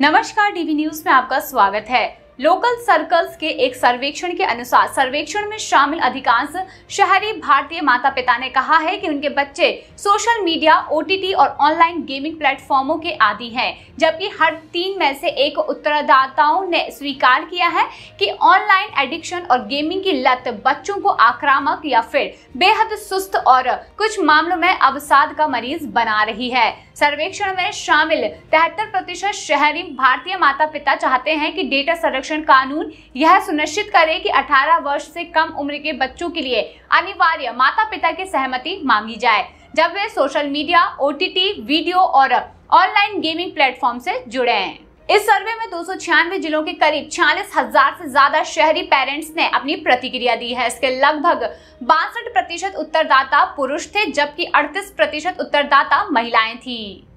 नमस्कार DV news में आपका स्वागत है लोकल सर्कल्स के एक सर्वेक्षण के अनुसार सर्वेक्षण में शामिल अधिकांश शहरी भारतीय माता पिता ने कहा है कि उनके बच्चे सोशल मीडिया ओ और ऑनलाइन गेमिंग प्लेटफॉर्मों के आदि हैं जबकि हर तीन में से एक उत्तरदाताओं ने स्वीकार किया है कि ऑनलाइन एडिक्शन और गेमिंग की लत बच्चों को आक्रामक या फिर बेहद सुस्त और कुछ मामलों में अवसाद का मरीज बना रही है सर्वेक्षण में शामिल तिहत्तर प्रतिशत शहरी भारतीय माता पिता चाहते हैं कि डेटा संरक्षण कानून यह सुनिश्चित करे कि 18 वर्ष से कम उम्र के बच्चों के लिए अनिवार्य माता पिता की सहमति मांगी जाए जब वे सोशल मीडिया ओ वीडियो और ऑनलाइन गेमिंग प्लेटफॉर्म से जुड़े हैं इस सर्वे में दो जिलों के करीब छियालीस हजार से ज्यादा शहरी पेरेंट्स ने अपनी प्रतिक्रिया दी है इसके लगभग बासठ प्रतिशत उत्तरदाता पुरुष थे जबकि अड़तीस प्रतिशत उत्तरदाता महिलाएं थीं।